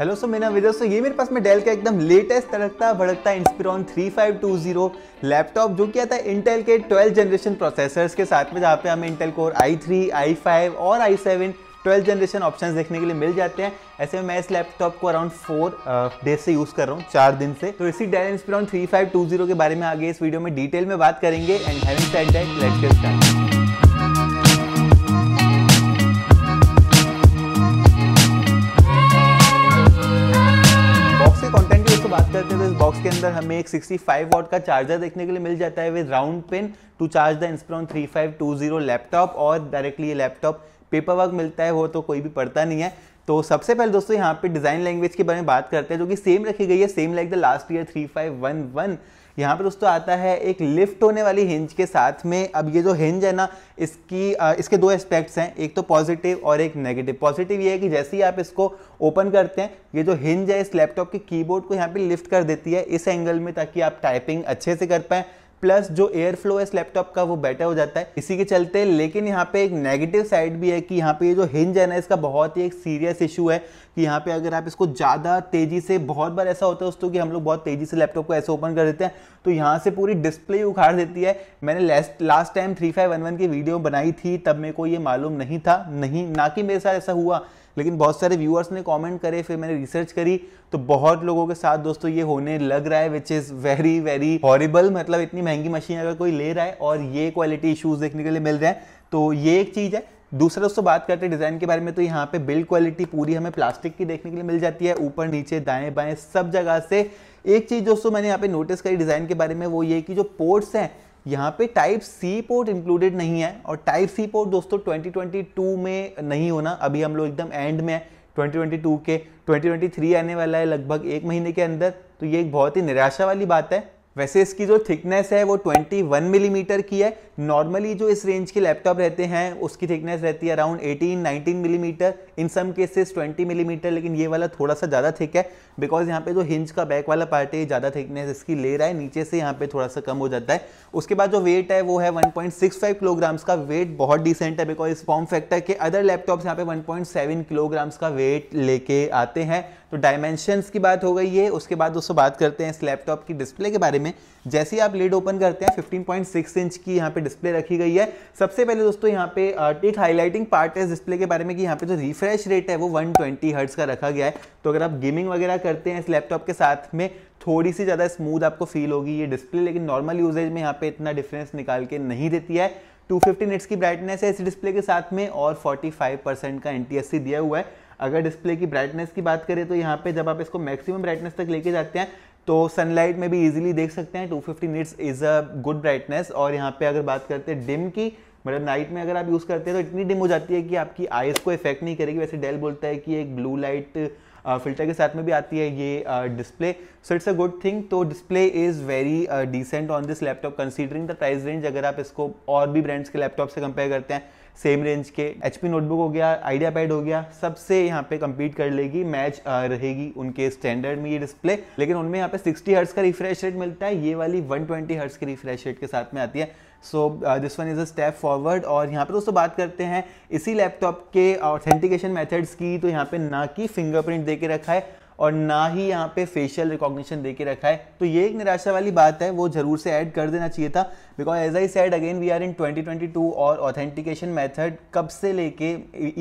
hello सो मेरा विजय सो ये मेरे पास में डेल का एकदम लेटेस्ट तड़कता भड़कता इंस्पिरॉन 3520 लैपटॉप जो कि आता है इंटेल के 12 जनरेशन प्रोसेसर्स के साथ में जहाँ पे हमें इंटेल कोर i3, i5 और i7 12 जनरेशन ऑप्शंस देखने के लिए मिल जाते हैं ऐसे में मैं इस लैपटॉप को अराउंड फोर डेज से यूज़ कर रहा हूँ चार दिन से तो इसी डेल इंस्पिरॉन थ्री के बारे में आगे इस वीडियो में डिटेल में बात करेंगे एंड हैविंग सेड दैट की बात करते हैं तो इस बॉक्स के अंदर हमें एक 65 फाइव वॉट का चार्जर देखने के लिए मिल जाता है with round pin to charge the Inspiron 3520 laptop और डायरेक्टली ये लैपटॉप पेपर वर्क मिलता है वो तो कोई भी पढ़ता नहीं है तो सबसे पहले दोस्तों यहाँ पे डिज़ाइन लैंग्वेज के बारे में बात करते हैं जो कि सेम रखी गई है same like the last year three यहाँ पर दोस्तों आता है एक लिफ्ट होने वाली हिंज के साथ में अब ये जो हिंज है ना इसकी इसके दो एस्पेक्ट्स हैं एक तो पॉजिटिव और एक नेगेटिव पॉजिटिव ये है कि जैसे ही आप इसको ओपन करते हैं ये जो हिंज है इस लैपटॉप के कीबोर्ड को यहाँ पे लिफ्ट कर देती है इस एंगल में ताकि आप टाइपिंग अच्छे से कर पाएँ प्लस जो एयर फ्लो है इस लैपटॉप का वो बेटर हो जाता है इसी के चलते लेकिन यहाँ पे एक नेगेटिव साइड भी है कि यहाँ पे ये जो हिंज है ना इसका बहुत ही एक सीरियस इशू है कि यहाँ पे अगर आप इसको ज़्यादा तेज़ी से बहुत बार ऐसा होता है दोस्तों कि हम लोग बहुत तेज़ी से लैपटॉप को ऐसे ओपन कर देते हैं तो यहाँ से पूरी डिस्प्ले उखाड़ देती है मैंने last last time three five one one की वीडियो बनाई थी तब मेरे को ये मालूम नहीं था नहीं ना कि मेरे साथ ऐसा हुआ लेकिन बहुत सारे व्यूअर्स ने कमेंट करे फिर मैंने रिसर्च करी तो बहुत लोगों के साथ दोस्तों ये होने लग रहा है which is very very horrible मतलब इतनी महंगी मशीन अगर कोई ले रहा है और ये क्वालिटी इशूज़ देखने के लिए मिल रहे हैं तो ये एक चीज़ है दूसरा दोस्तों बात करते हैं डिज़ाइन के बारे में तो यहाँ पे बिल्ड क्वालिटी पूरी हमें प्लास्टिक की देखने के लिए मिल जाती है ऊपर नीचे दाएं बाएं सब जगह से एक चीज़ दोस्तों मैंने यहाँ पे नोटिस करी डिज़ाइन के बारे में वो ये कि जो पोर्ट्स हैं यहाँ पे टाइप सी पोर्ट इंक्लूडेड नहीं है और टाइप सी पोर्ट दोस्तों 2022 में नहीं होना अभी हम लोग एकदम एंड में है 2022 के 2023 आने वाला है लगभग एक महीने के अंदर तो ये एक बहुत ही निराशा वाली बात है वैसे इसकी जो थिकनेस है वो 21 मिलीमीटर mm की है नॉर्मली जो इस रेंज के लैपटॉप रहते हैं उसकी थिकनेस रहती है around 18 19 millimetre in some cases 20 millimetre लेकिन ये वाला थोड़ा सा ज़्यादा थिक है बिकॉज यहाँ पे जो हिंज का बैक वाला पार्ट है ज़्यादा थिकनेस इसकी ले रहा है नीचे से यहाँ पे थोड़ा सा कम हो जाता है उसके बाद जो वेट है वो है वन किलोग्राम्स का वेट बहुत डिसेंट है बिकॉज इस फॉर्म फैक्टर के अदर लैपटॉप्स यहाँ पे वन किलोग्राम्स का वेट लेके आते हैं तो डायमेंशंस की बात हो गई है उसके बाद दोस्तों बात करते हैं इस लैपटॉप की डिस्प्ले के बारे में जैसे ही आप लेड ओपन करते हैं फिफ्टीन इंच की यहाँ पे डिस्प्ले रखी गई है सबसे पहले दोस्तों यहाँ पे एक हाईलाइटिंग पार्ट है डिस्प्ले के बारे में कि यहाँ पे जो रिफ्रेश रेट है वो 120 ट्वेंटी का रखा गया है तो अगर आप गेमिंग वगैरह करते हैं इस लैपटॉप के साथ में थोड़ी सी ज़्यादा स्मूथ आपको फील होगी ये डिस्प्ले लेकिन नॉर्मल यूजेज में यहाँ पे इतना डिफरेंस निकाल के नहीं देती है 250 फिफ्टी निट्स की ब्राइटनेस है इस डिस्प्ले के साथ में और 45 परसेंट का एन दिया हुआ है अगर डिस्प्ले की ब्राइटनेस की बात करें तो यहाँ पे जब आप इसको मैक्सिमम ब्राइटनेस तक लेके जाते हैं तो सनलाइट में भी इजीली देख सकते हैं 250 fifty nits is a good brightness और यहाँ पे अगर बात करते हैं डिम की मतलब नाइट में अगर आप यूज़ करते हैं तो इतनी डिम हो जाती है कि आपकी आइज़ को इफेक्ट नहीं करेगी वैसे डेल बोलता है कि एक ब्लू लाइट फिल्टर uh, के साथ में भी आती है ये display so it's a good thing तो display is very decent on this laptop considering the price range अगर आप इसको और भी ब्रांड्स के लैपटॉप से कंपेयर करते हैं सेम रेंज के एच नोटबुक हो गया आइडिया पैड हो गया सबसे यहाँ पे कम्पीट कर लेगी मैच uh, रहेगी उनके स्टैंडर्ड में ये डिस्प्ले लेकिन उनमें यहाँ पे 60 हर्ट्स का रिफ्रेश रेट मिलता है ये वाली 120 हर्ट्स के रिफ्रेश रेट के साथ में आती है so this one is a step forward और यहाँ पे दोस्तों बात करते हैं इसी लैपटॉप के ऑथेंटिकेशन मेथड्स की तो यहाँ पे ना कि फिंगरप्रिंट दे के रखा है और ना ही यहाँ पे फेशियल रिकॉग्निशन दे के रखा है तो ये एक निराशा वाली बात है वो जरूर से ऐड कर देना चाहिए था because as I said again we are in 2022 और ऑथेंटिकेशन मेथड कब से लेके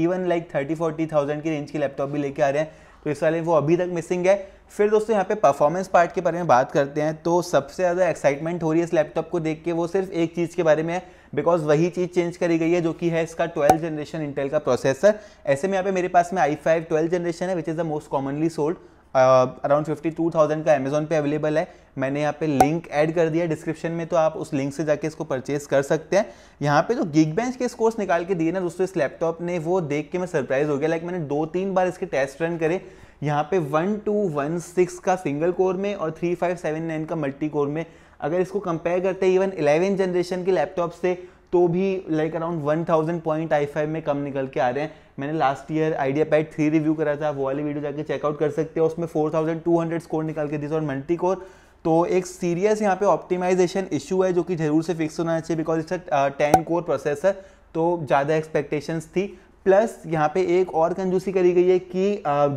even like thirty forty thousand की रेंज के लैपटॉप भी लेके आ रहे हैं तो इस वाले वो अभी तक मिसिंग है फिर दोस्तों यहाँ पे परफॉर्मेंस पार्ट के बारे में बात करते हैं तो सबसे ज़्यादा एक्साइटमेंट हो रही है इस लैपटॉप को देख के वो सिर्फ एक चीज़ के बारे में है बिकॉज वही चीज़ चेंज करी गई है जो कि है इसका ट्वेल्थ जनरेशन इंटेल का प्रोसेसर ऐसे में यहाँ पे मेरे पास में आई फाइव ट्वेल्थ जनरेशन है which is the most commonly sold around fifty two thousand का अमेजोन पे अवेलेबल है मैंने यहाँ पे लिंक ऐड कर दिया डिस्क्रिप्शन में तो आप उस लिंक से जाके इसको परचेस कर सकते हैं यहाँ पे जो तो गिग बेंच के स्कोर्स निकाल के दिए ना दोस्तों इस लैपटॉप ने वो देख के मैं सरप्राइज हो गया लाइक मैंने दो तीन बार इसके टेस्ट रन करे यहाँ पे वन टू वन सिक्स का सिंगल कोर में और थ्री फाइव सेवन नाइन का मल्टी कोर में अगर इसको कंपेयर करते हैं इवन इलेवन जनरेशन के लैपटॉप से तो भी like around one thousand point I five में कम निकल के आ रहे हैं मैंने last year IdeaPad three review करा था वो वाली वीडियो जाके चेकआउट कर सकते हैं उसमें four thousand two hundred score निकाल के दी और मल्टी कोर तो एक सीरियस यहाँ पे ऑप्टिमाइजेशन इशू है जो कि जरूर से फिक्स होना चाहिए because it's ten core processor तो ज़्यादा एक्सपेक्टेशंस थी प्लस यहाँ पे एक और कंजूसी करी गई है कि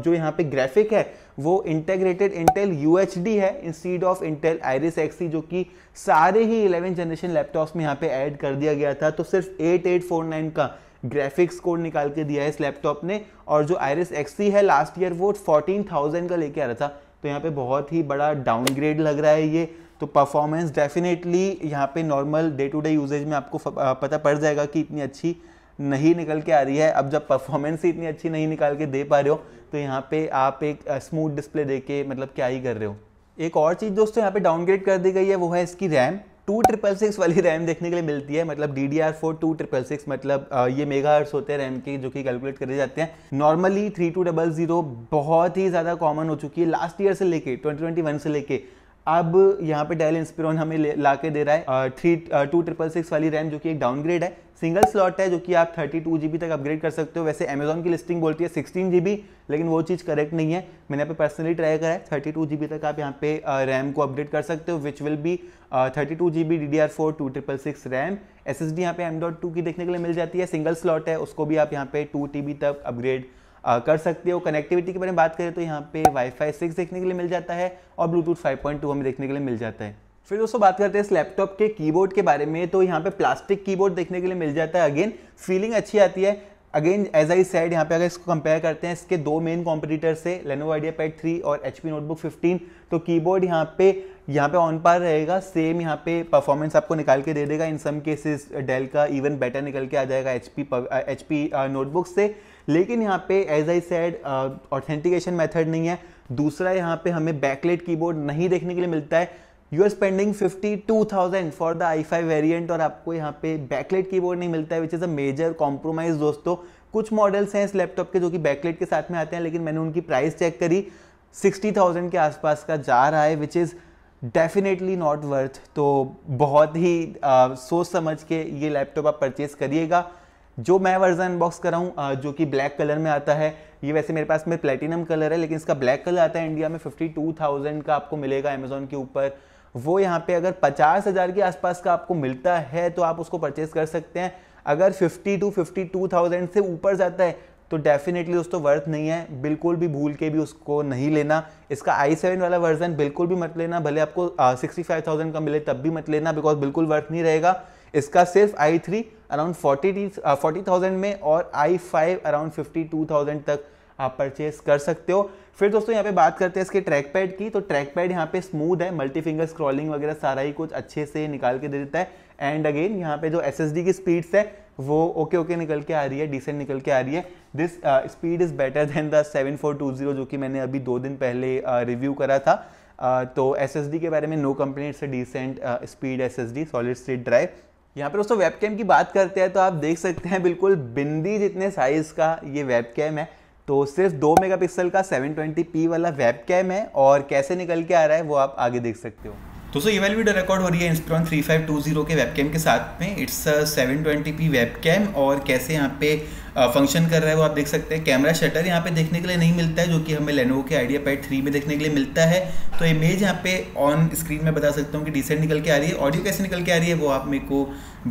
जो यहाँ पे ग्राफिक है वो इंटेग्रेटेड इंटेल यू है instead of Intel Iris Xe जो कि सारे ही 11 जनरेशन लैपटॉप्स में यहाँ पे ऐड कर दिया गया था तो सिर्फ 8849 का ग्राफिक्स कोड निकाल के दिया है इस लैपटॉप ने और जो आयरिस एक्सी है लास्ट ईयर वो थाउजेंड का लेके आ रहा था तो यहाँ पे बहुत ही बड़ा डाउनग्रेड लग रहा है ये तो परफॉर्मेंस डेफिनेटली यहाँ पे normal day to day usage में आपको पता पड़ जाएगा कि इतनी अच्छी नहीं निकल के आ रही है अब जब परफॉर्मेंस ही इतनी अच्छी नहीं निकाल के दे पा रहे हो तो यहाँ पे आप एक स्मूथ डिस्प्ले दे के मतलब क्या ही कर रहे हो एक और चीज़ दोस्तों यहाँ पे डाउनग्रेड कर दी गई है वो है इसकी रैम टू ट्रिपल सिक्स वाली रैम देखने के लिए मिलती है मतलब D D R four two triple six मतलब ये मेगा हर्ट्स होते हैं रैम के जो कि कैलकुलेट करे जाते हैं normally three two double zero बहुत ही ज़्यादा कॉमन हो चुकी है लास्ट ईयर से लेके ट्वेंटी ट्वेंटी वन से लेके अब यहाँ पे डायल इंस्पिरोन हमें ला के दे रहा है थ्री टू ट्रिपल सिक्स वाली रैम जो कि एक डाउनग्रेड है सिंगल स्लॉट है जो कि आप थर्टी टू जी तक अपग्रेड कर सकते हो वैसे अमेजोन की लिस्टिंग बोलती है सिक्सटीन जी लेकिन वो चीज़ करेक्ट नहीं है मैंने यहाँ पे पर्सनली ट्राई करा है थर्टी टू जी तक आप यहाँ पे रैम को अपग्रेड कर सकते हो which will be thirty two G B D D R four two triple six RAM S S D यहाँ पे एम डॉट टू की देखने के लिए मिल जाती है सिंगल स्लॉट है उसको भी आप यहाँ पे टू टी बी तक अपग्रेड आ, कर सकते हो कनेक्टिविटी के बारे में बात करें तो यहाँ पे वाईफाई सिक्स देखने के लिए मिल जाता है और ब्लूटूथ फाइव पॉइंट टू हमें देखने के लिए मिल जाता है फिर दोस्तों बात करते हैं इस लैपटॉप के कीबोर्ड के बारे में तो यहाँ पे प्लास्टिक कीबोर्ड देखने के लिए मिल जाता है अगेन फीलिंग अच्छी आती है अगेन एज आई साइड यहाँ पे अगर इसको कंपेयर करते हैं इसके दो मेन कॉम्पिटिटर से लेनोवो आइडिया पैड थ्री और एच नोटबुक फिफ्टीन तो कीबोर्ड यहाँ पे यहाँ पे ऑन पार रहेगा सेम यहाँ पे परफॉर्मेंस आपको निकाल के दे देगा इन सम केसेस डेल का इवन बेटर निकल के आ जाएगा H P H P notebook से लेकिन यहाँ पे as I said authentication method नहीं है दूसरा यहाँ पे हमें बैकलेट कीबोर्ड नहीं देखने के लिए मिलता है you are spending fifty two thousand for the I five variant और आपको यहाँ पे बैकलेट कीबोर्ड नहीं मिलता है which is a major compromise दोस्तों कुछ मॉडल्स हैं इस लैपटॉप के जो कि बैकलेट के साथ में आते हैं लेकिन मैंने उनकी प्राइस चेक करी सिक्सटी थाउजेंड के आसपास का जा रहा है which is definitely not worth तो बहुत ही आ, uh, सोच समझ के ये लैपटॉप आप परचेज़ करिएगा जो मैं वर्जन अनबॉक्स कर रहा हूँ जो कि ब्लैक कलर में आता है ये वैसे मेरे पास में प्लेटिनम कलर है लेकिन इसका ब्लैक कलर आता है इंडिया में 52,000 का आपको मिलेगा अमेजोन के ऊपर वो यहाँ पे अगर 50,000 के आसपास का आपको मिलता है तो आप उसको परचेज कर सकते हैं अगर 50 टू 52,000 से ऊपर जाता है तो डेफिनेटली दोस्तों वर्थ नहीं है बिल्कुल भी भूल के भी उसको नहीं लेना इसका आई सेवन वाला वर्जन बिल्कुल भी मत लेना भले आपको सिक्सटी फाइव थाउजेंड का मिले तब भी मत लेना बिकॉज बिल्कुल वर्थ नहीं रहेगा इसका सिर्फ I three around forty forty thousand में और I five around fifty two thousand तक आप परचेज कर सकते हो फिर दोस्तों यहाँ पे बात करते हैं इसके ट्रैक पैड की तो ट्रैक पैड यहाँ पे स्मूथ है मल्टी फिंगर स्क्रॉलिंग वगैरह सारा ही कुछ अच्छे से निकाल के दे देता है एंड अगेन यहाँ पे जो एस की स्पीड्स है वो ओके ओके निकल के आ रही है डिसेंट निकल के आ रही है this speed is better than the seven four two zero जो कि मैंने अभी दो दिन पहले रिव्यू uh, करा था uh, तो एस के बारे में नो कंप्लेंट से decent speed S S solid state drive यहाँ पर दोस्तों वेबकैम की बात करते हैं तो आप देख सकते हैं बिल्कुल बिंदी जितने साइज़ का ये वेबकैम है तो सिर्फ दो मेगापिक्सल का 720p वाला वेबकैम है और कैसे निकल के आ रहा है वो आप आगे देख सकते हो दोस्तों ये वाली वीडियो रिकॉर्ड हो रही है इंस्ट्रॉन 3520 के वेबकैम के साथ में it's seven twenty P webcam और कैसे यहाँ पे फंक्शन कर रहा है वो आप देख सकते हैं कैमरा शटर यहाँ पे देखने के लिए नहीं मिलता है जो कि हमें लेनोवो के आइडिया पैड थ्री में देखने के लिए मिलता है तो इमेज यहाँ पे ऑन स्क्रीन में बता सकता हूँ कि डिसेंट निकल के आ रही है ऑडियो कैसे निकल के आ रही है वो आप मेरे को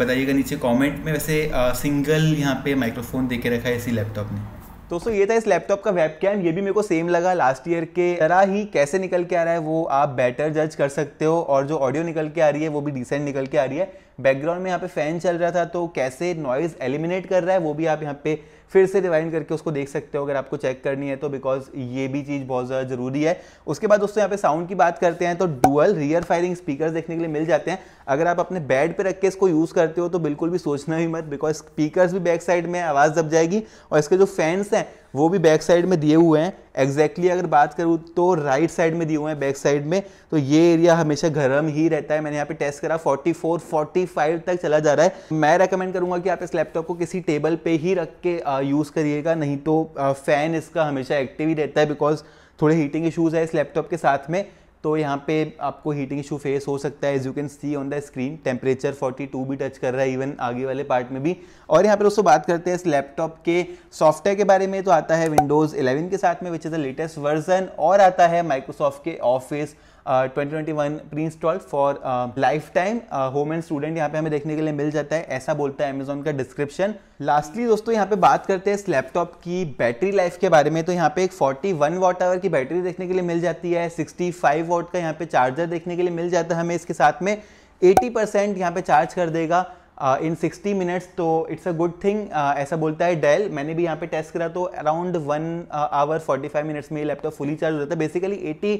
बताइएगा नीचे कॉमेंट में वैसे सिंगल यहाँ पे माइक्रोफोन दे के रखा है इसी लैपटॉप ने दोस्तों ये था इस लैपटॉप का वेब कैम ये भी मेरे को सेम लगा लास्ट ईयर के तरह ही कैसे निकल के आ रहा है वो आप बेटर जज कर सकते हो और जो ऑडियो निकल के आ रही है वो भी डिसेंट निकल के आ रही है बैकग्राउंड में यहाँ पे फैन चल रहा था तो कैसे नॉइज़ एलिमिनेट कर रहा है वो भी आप यहाँ पे फिर से रिवाइंड करके उसको देख सकते हो अगर आपको चेक करनी है तो बिकॉज ये भी चीज़ बहुत ज़्यादा ज़रूरी है उसके बाद दोस्तों यहाँ पे साउंड की बात करते हैं तो डुअल रियर फायरिंग स्पीकर देखने के लिए मिल जाते हैं अगर आप अपने बेड पर रख के इसको यूज़ करते हो तो बिल्कुल भी सोचना ही मत बिकॉज स्पीकर भी बैक साइड में आवाज़ दब जाएगी और इसके जो फैंस हैं वो भी बैक साइड में दिए हुए हैं एग्जैक्टली exactly अगर बात करूँ तो राइट साइड में दिए हुए हैं बैक साइड में तो ये एरिया हमेशा गर्म ही रहता है मैंने यहाँ पे टेस्ट करा 44 45 तक चला जा रहा है मैं रेकमेंड करूँगा कि आप इस लैपटॉप को किसी टेबल पे ही रख के यूज़ करिएगा नहीं तो फ़ैन इसका हमेशा एक्टिव ही रहता है बिकॉज थोड़े हीटिंग इशूज़ है इस लैपटॉप के साथ में तो यहाँ पे आपको हीटिंग इशू फेस हो सकता है as you can see on the screen temperature 42 भी टच कर रहा है इवन आगे वाले पार्ट में भी और यहाँ पे दोस्तों बात करते हैं इस लैपटॉप के सॉफ्टवेयर के बारे में तो आता है विंडोज़ 11 के साथ में which is the latest version और आता है माइक्रोसॉफ्ट के Office twenty twenty one for lifetime home and student यहाँ पे हमें देखने के लिए मिल जाता है ऐसा बोलता है अमेजोन का डिस्क्रिप्शन लास्टली दोस्तों यहाँ पे बात करते हैं इस लैपटॉप की बैटरी लाइफ के बारे में तो यहाँ पे एक 41 वॉट आवर की बैटरी देखने के लिए मिल जाती है 65 वॉट का यहाँ पे चार्जर देखने के लिए मिल जाता है हमें इसके साथ में 80 परसेंट यहाँ पे चार्ज कर देगा इन 60 मिनट्स तो इट्स अ गुड थिंग ऐसा बोलता है डेल मैंने भी यहाँ पे टेस्ट करा तो around one hour 45 five minutes में लैपटॉप फुली चार्ज हो जाता है बेसिकली एटी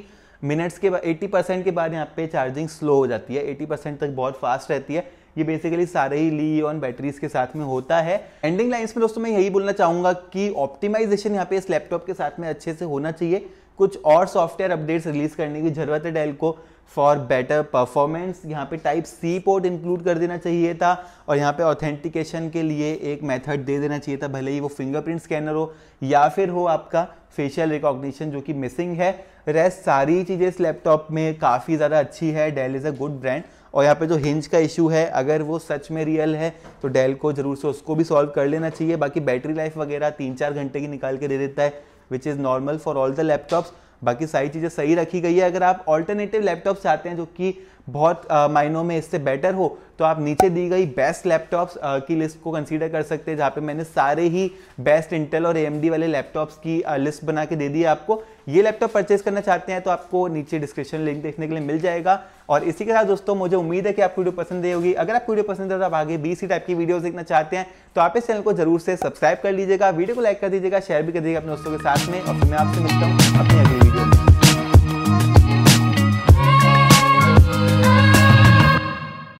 मिनट्स के बाद एटी परसेंट के बाद यहाँ पे चार्जिंग स्लो हो जाती है एटी परसेंट तक बहुत फास्ट रहती है ये बेसिकली सारे ही ली ऑन बैटरीज के साथ में होता है एंडिंग लाइन्स में दोस्तों मैं यही बोलना चाहूंगा कि ऑप्टिमाइजेशन यहाँ पे इस लैपटॉप के साथ में अच्छे से होना चाहिए कुछ और सॉफ्टवेयर अपडेट्स रिलीज करने की ज़रूरत है डेल को फॉर बेटर परफॉर्मेंस यहाँ पे टाइप सी पोर्ट इंक्लूड कर देना चाहिए था और यहाँ पे ऑथेंटिकेशन के लिए एक मेथड दे देना चाहिए था भले ही वो फिंगरप्रिंट स्कैनर हो या फिर हो आपका फेशियल रिकॉग्निशन जो कि मिसिंग है रेस्ट सारी चीज़ें इस लैपटॉप में काफ़ी ज़्यादा अच्छी है Dell is a good brand और यहाँ पे जो हिंज का इशू है अगर वो सच में रियल है तो डेल को ज़रूर से उसको भी सॉल्व कर लेना चाहिए बाकी बैटरी लाइफ वगैरह तीन चार घंटे की निकाल के दे देता है which is normal for all the laptops बाकी सारी चीज़ें सही रखी गई है अगर आप ऑल्टरनेटिव लैपटॉप चाहते हैं जो कि बहुत मायनों में इससे बेटर हो तो आप नीचे दी गई बेस्ट लैपटॉप्स uh, की लिस्ट को कंसीडर कर सकते हैं जहाँ पे मैंने सारे ही बेस्ट इंटेल और ए वाले लैपटॉप्स की लिस्ट uh, बना के दे दी है आपको ये लैपटॉप परचेज करना चाहते हैं तो आपको नीचे डिस्क्रिप्शन लिंक देखने के लिए मिल जाएगा और इसी के साथ दोस्तों मुझे उम्मीद है कि आपको वीडियो पसंद आई होगी अगर आपको वीडियो पसंद है तो आप आगे बीस टाइप की वीडियोस देखना चाहते हैं तो आप इस चैनल को जरूर से सब्सक्राइब कर लीजिएगा वीडियो को लाइक कर दीजिएगा शेयर भी कर दीजिएगा अपने दोस्तों के साथ में और मैं आपसे मिलता हूँ अपने अगले वीडियो में